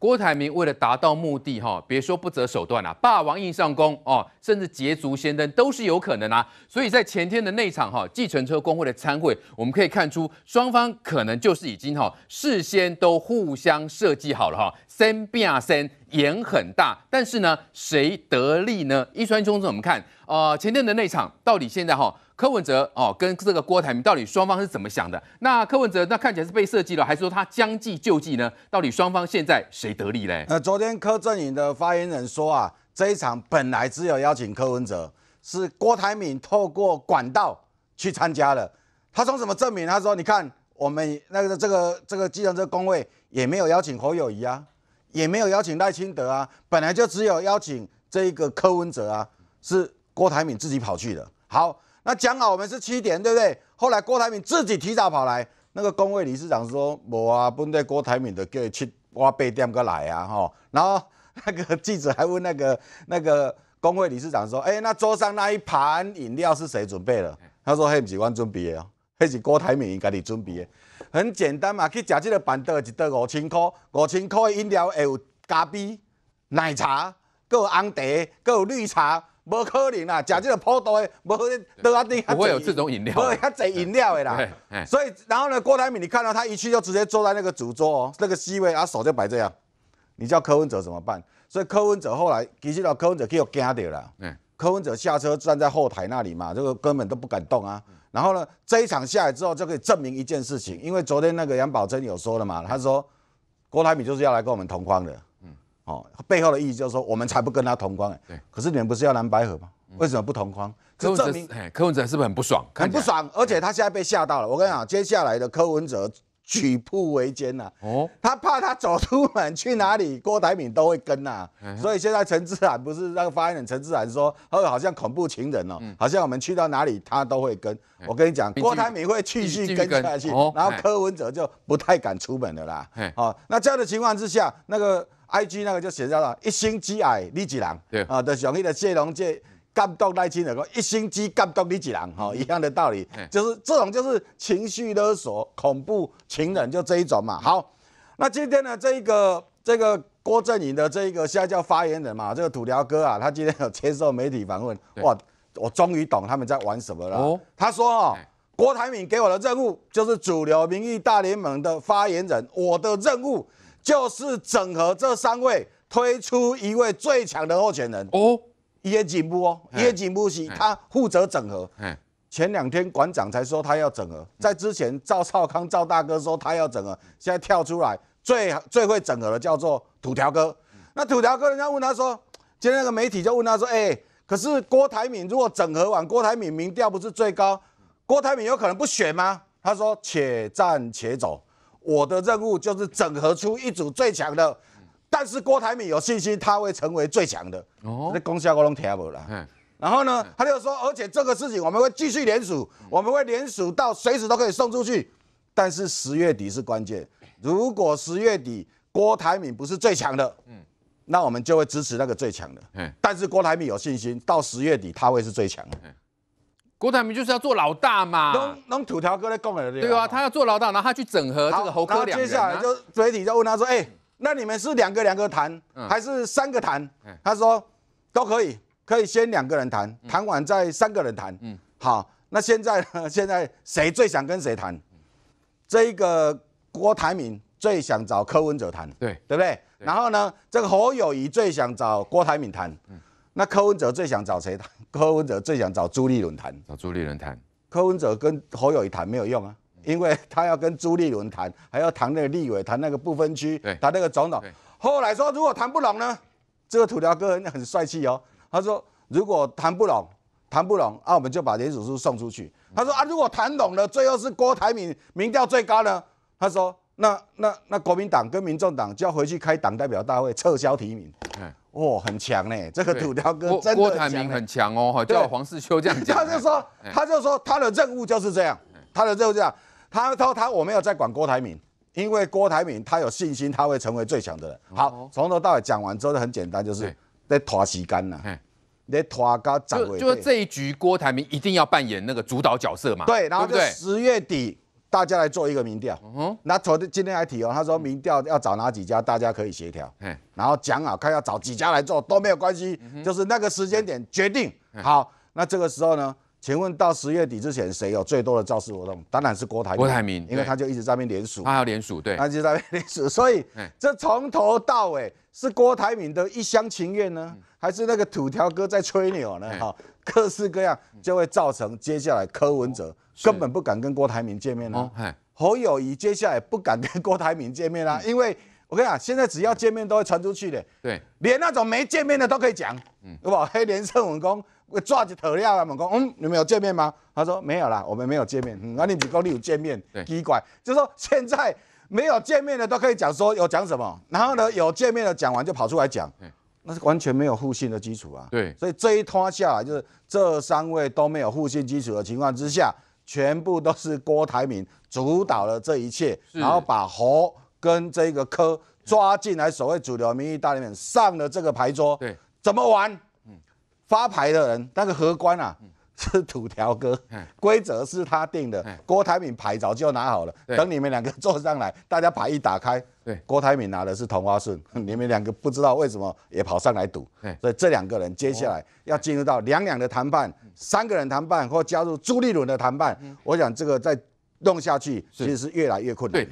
郭台铭为了达到目的，哈，别说不择手段了，霸王硬上弓哦，甚至捷足先登都是有可能啊。所以在前天的那场哈，计程车工会的参会，我们可以看出双方可能就是已经哈事先都互相设计好了哈，声啊先，眼很大，但是呢，谁得利呢？一川兄怎么看？呃，前天的那场到底现在哈柯文哲哦跟这个郭台铭到底双方是怎么想的？那柯文哲那看起来是被设计了，还是说他将计就计呢？到底双方现在谁得利嘞？呃，昨天柯震宇的发言人说啊，这一场本来只有邀请柯文哲，是郭台铭透过管道去参加了。他从什么证明？他说你看我们那个这个这个记者工位也没有邀请侯友谊啊，也没有邀请赖清德啊，本来就只有邀请这一个柯文哲啊，是。郭台铭自己跑去的。好，那讲好我们是七点，对不对？后来郭台铭自己提早跑来。那个工会理事长说：“我啊，不对，郭台铭的叫去挖八点个来啊。”吼。”然后那个记者还问那个那个工会理事长说：“哎，那桌上那一盘饮料是谁准备的？”他说：“嘿，不是我准备的哦，嘿是郭台铭家己准备的。很简单嘛，去吃这个板凳一块五千块，五千块的饮料会有咖啡、奶茶，有红茶，有绿茶。”无可能啦，假借个泡多的，无得定。不会有这种饮料，有，要整饮料的啦。所以，然后呢，郭台铭，你看到他一去就直接坐在那个主桌哦，那个 C 位，啊手就摆这样。你叫柯文哲怎么办？所以柯文哲后来，其实到柯文哲去有惊到了。嗯，柯文哲下车站在后台那里嘛，这个根本都不敢动啊。然后呢，这一场下来之后，就可以证明一件事情，因为昨天那个杨宝珍有说了嘛，他说郭台铭就是要来跟我们同框的。哦，背后的意思就是说，我们才不跟他同框哎。对。可是你们不是要蓝白合吗？为什么不同框？柯文哲，哎，柯文哲是不是很不爽？很不爽，而且他现在被吓到了。我跟你讲，接下来的柯文哲举步维艰呐。哦。他怕他走出门去哪里，郭台铭都会跟呐。所以现在陈志远不是那个发言人？陈志远说，他好像恐怖情人哦，好像我们去到哪里，他都会跟。我跟你讲，郭台铭会继续跟下去，然后柯文哲就不太敢出门的啦。哦。那这样的情况之下，那个。I G 那个就写叫做一星之爱你子人，对啊，就用那个谢龙这感动内心两个一星之感动劣子狼，哦，一样的道理，就是这种就是情绪勒索、恐怖情人，就这一种嘛。好，那今天呢，这一个这个郭正颖的这一个现在叫发言人嘛，这个土僚哥啊，他今天有接受媒体访问。哇，我终于懂他们在玩什么了。哦、他说哦，郭台铭给我的任务就是主流民意大联盟的发言人，我的任务。就是整合这三位，推出一位最强的候选人哦。叶警部哦，叶警部是他负责整合。前两天馆长才说他要整合，在之前赵少康赵大哥说他要整合，现在跳出来最最会整合的叫做土条哥。那土条哥人家问他说，今天那个媒体就问他说，哎，可是郭台铭如果整合完，郭台铭民调不是最高，郭台铭有可能不选吗？他说且战且走。我的任务就是整合出一组最强的，但是郭台铭有信心他会成为最强的。哦，你公司我都听不了。然后呢，他就说，而且这个事情我们会继续连署，我们会连署到随时都可以送出去。但是十月底是关键，如果十月底郭台铭不是最强的，嗯，那我们就会支持那个最强的。但是郭台铭有信心到十月底他会是最强的。郭台铭就是要做老大嘛，弄弄土条哥来供了对吧？啊，他要做老大，然后他去整合这个侯科两。接下来就嘴里就问他说：“哎，那你们是两个两个谈，还是三个谈？”他说：“都可以，可以先两个人谈谈完再三个人谈。”嗯，好，那现在呢？现在谁最想跟谁谈？这一个郭台铭最想找柯文哲谈，对对不对？然后呢，这个侯友谊最想找郭台铭谈。那柯文哲最想找谁谈？柯文哲最想找朱立伦谈。找朱立伦谈。柯文哲跟侯友谊谈没有用啊，因为他要跟朱立伦谈，还要谈那个立委，谈那个不分区，谈那个总统。后来说如果谈不拢呢，这个土条哥很帅气哦。他说如果谈不拢，谈不拢啊，我们就把联署书送出去。他说啊，如果谈拢了，最后是郭台铭民调最高呢。他说那那那国民党跟民众党就要回去开党代表大会，撤销提名。哦，很强呢，这个土雕哥，郭郭台铭很强哦，哈，叫黄世秋这样他就说，他就说他的任务就是这样，他的任务这样，他他他，我没有在管郭台铭，因为郭台铭他有信心他会成为最强的人。好，从头到尾讲完之后，很简单，就是在拖旗杆呐，你拖到展位。就就是这一局，郭台铭一定要扮演那个主导角色嘛？对，然后就十月底。大家来做一个民调，那昨天今天还提哦，他说民调要找哪几家，大家可以协调，然后讲好看要找几家来做都没有关系，就是那个时间点决定好，那这个时候呢？请问到十月底之前，谁有最多的造势活动？当然是郭台郭台铭，因为他就一直在那边联署，他要联署，对，他就在那联署，所以这从头到尾是郭台铭的一厢情愿呢，还是那个土条哥在吹牛呢？哈，各式各样就会造成接下来柯文哲根本不敢跟郭台铭见面了，侯友谊接下来不敢跟郭台铭见面了，因为我跟你讲，现在只要见面都会传出去的，对，连那种没见面的都可以讲，嗯，吧？黑脸测文公抓起头聊他猛讲，嗯，你们有见面吗？他说没有啦，我们没有见面。嗯，而你只方你有见面，奇怪，就说现在没有见面的都可以讲说有讲什么，然后呢有见面的讲完就跑出来讲，那是完全没有互信的基础啊。对，所以这一拖下来，就是这三位都没有互信基础的情况之下，全部都是郭台铭主导了这一切，然后把侯跟这个柯抓进来，所谓主流民意大联盟上了这个牌桌，对，怎么玩？发牌的人那个荷官啊是土条哥，规则是他定的。郭台铭牌早就拿好了，等你们两个坐上来，大家牌一打开，对，郭台铭拿的是同花顺，你们两个不知道为什么也跑上来赌，所以这两个人接下来要进入到两两的谈判，三个人谈判或加入朱立伦的谈判，我想这个再弄下去其实是越来越困难。